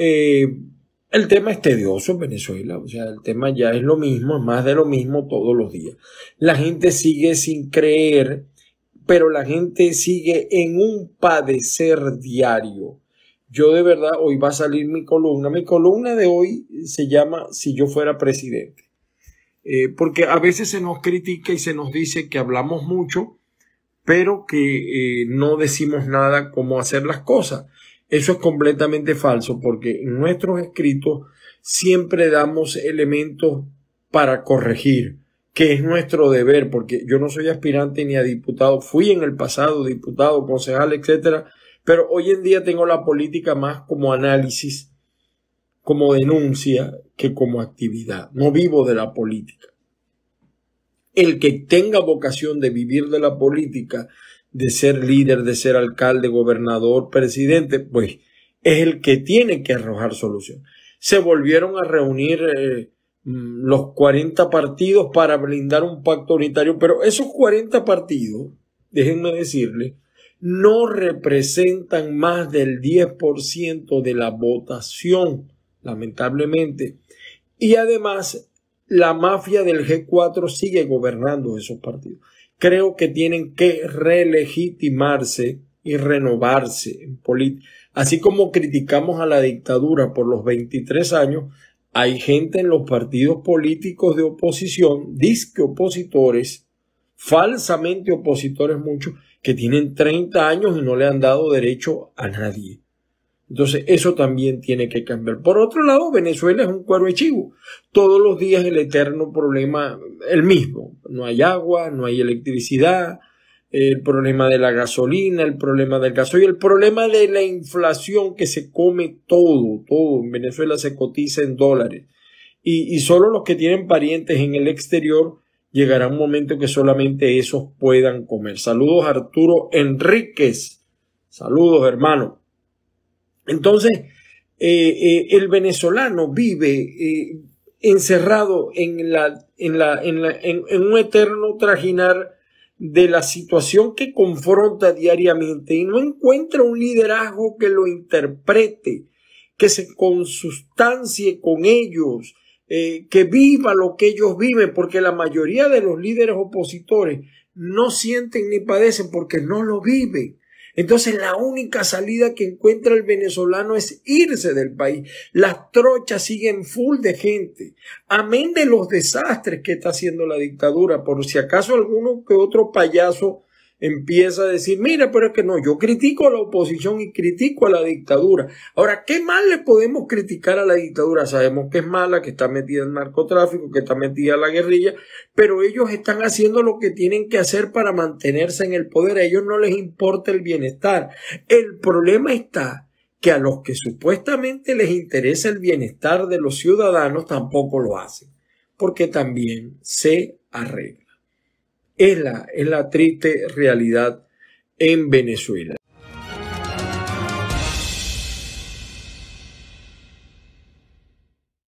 Eh, el tema es tedioso en Venezuela, o sea, el tema ya es lo mismo, es más de lo mismo todos los días. La gente sigue sin creer, pero la gente sigue en un padecer diario. Yo de verdad, hoy va a salir mi columna. Mi columna de hoy se llama Si yo fuera presidente. Eh, porque a veces se nos critica y se nos dice que hablamos mucho, pero que eh, no decimos nada cómo hacer las cosas. Eso es completamente falso porque en nuestros escritos siempre damos elementos para corregir, que es nuestro deber, porque yo no soy aspirante ni a diputado, fui en el pasado diputado, concejal, etcétera, pero hoy en día tengo la política más como análisis, como denuncia, que como actividad. No vivo de la política. El que tenga vocación de vivir de la política de ser líder, de ser alcalde, gobernador, presidente, pues es el que tiene que arrojar solución. Se volvieron a reunir eh, mm, los 40 partidos para blindar un pacto unitario, pero esos 40 partidos, déjenme decirles, no representan más del 10% de la votación, lamentablemente. Y además, la mafia del G4 sigue gobernando esos partidos creo que tienen que relegitimarse y renovarse en política. Así como criticamos a la dictadura por los 23 años, hay gente en los partidos políticos de oposición, disque opositores, falsamente opositores muchos, que tienen 30 años y no le han dado derecho a nadie. Entonces, eso también tiene que cambiar. Por otro lado, Venezuela es un cuero chivo. Todos los días el eterno problema, el mismo. No hay agua, no hay electricidad, el problema de la gasolina, el problema del gasoil, el problema de la inflación que se come todo, todo. En Venezuela se cotiza en dólares. Y, y solo los que tienen parientes en el exterior llegará un momento que solamente esos puedan comer. Saludos Arturo Enríquez. Saludos, hermano. Entonces, eh, eh, el venezolano vive eh, encerrado en, un eterno trajinar de la situación que confronta diariamente y no encuentra un liderazgo que lo interprete, que se consustancie con ellos, que viva lo que ellos viven, porque la mayoría de los líderes opositores no sienten ni padecen porque no lo viven. Entonces la única salida que encuentra el venezolano es irse del país. Las trochas siguen full de gente. Amén de los desastres que está haciendo la dictadura, por si acaso alguno que otro payaso empieza a decir, mira, pero es que no, yo critico a la oposición y critico a la dictadura. Ahora, ¿qué mal le podemos criticar a la dictadura? Sabemos que es mala, que está metida en narcotráfico, que está metida en la guerrilla, pero ellos están haciendo lo que tienen que hacer para mantenerse en el poder. A ellos no les importa el bienestar. El problema está que a los que supuestamente les interesa el bienestar de los ciudadanos tampoco lo hacen, porque también se arregla es la, es la triste realidad en Venezuela.